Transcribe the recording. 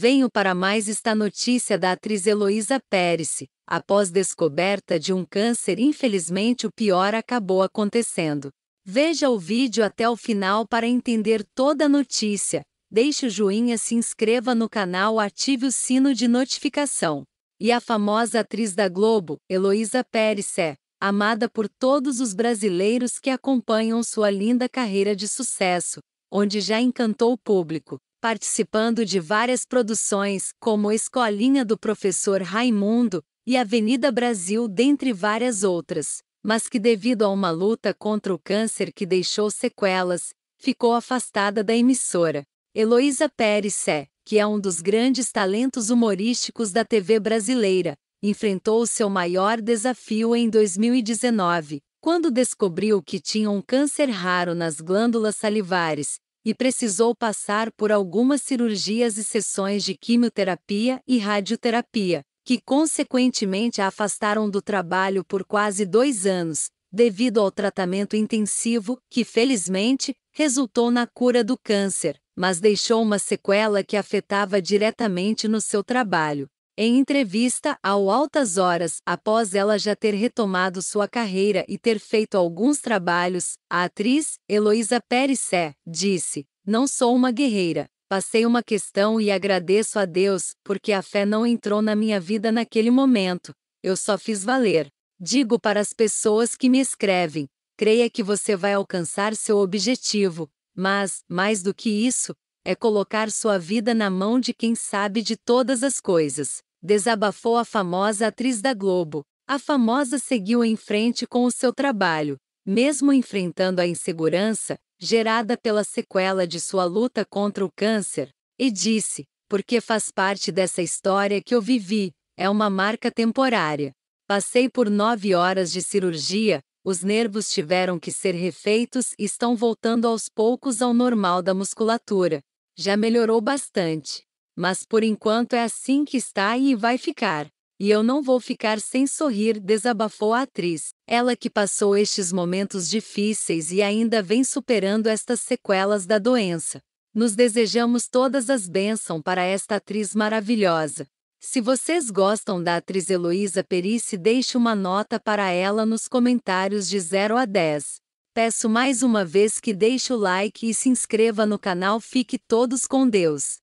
Venho para mais esta notícia da atriz Heloísa Pérez. Após descoberta de um câncer, infelizmente o pior acabou acontecendo. Veja o vídeo até o final para entender toda a notícia. Deixe o joinha, se inscreva no canal, ative o sino de notificação. E a famosa atriz da Globo, Heloísa Pérez, é amada por todos os brasileiros que acompanham sua linda carreira de sucesso, onde já encantou o público participando de várias produções, como Escolinha do Professor Raimundo e Avenida Brasil, dentre várias outras, mas que, devido a uma luta contra o câncer que deixou sequelas, ficou afastada da emissora. Heloísa Pérez é, que é um dos grandes talentos humorísticos da TV brasileira, enfrentou o seu maior desafio em 2019, quando descobriu que tinha um câncer raro nas glândulas salivares e precisou passar por algumas cirurgias e sessões de quimioterapia e radioterapia, que consequentemente a afastaram do trabalho por quase dois anos, devido ao tratamento intensivo, que felizmente resultou na cura do câncer, mas deixou uma sequela que afetava diretamente no seu trabalho. Em entrevista ao Altas Horas, após ela já ter retomado sua carreira e ter feito alguns trabalhos, a atriz, Heloísa Périssé, disse: Não sou uma guerreira. Passei uma questão e agradeço a Deus, porque a fé não entrou na minha vida naquele momento. Eu só fiz valer. Digo para as pessoas que me escrevem: creia que você vai alcançar seu objetivo, mas, mais do que isso, é colocar sua vida na mão de quem sabe de todas as coisas desabafou a famosa atriz da Globo. A famosa seguiu em frente com o seu trabalho, mesmo enfrentando a insegurança gerada pela sequela de sua luta contra o câncer, e disse: Porque faz parte dessa história que eu vivi, é uma marca temporária. Passei por nove horas de cirurgia, os nervos tiveram que ser refeitos e estão voltando aos poucos ao normal da musculatura. Já melhorou bastante. Mas por enquanto é assim que está e vai ficar. E eu não vou ficar sem sorrir, desabafou a atriz. Ela que passou estes momentos difíceis e ainda vem superando estas sequelas da doença. Nos desejamos todas as bênçãos para esta atriz maravilhosa. Se vocês gostam da atriz Heloísa Perice, deixe uma nota para ela nos comentários de 0 a 10. Peço mais uma vez que deixe o like e se inscreva no canal Fique Todos com Deus.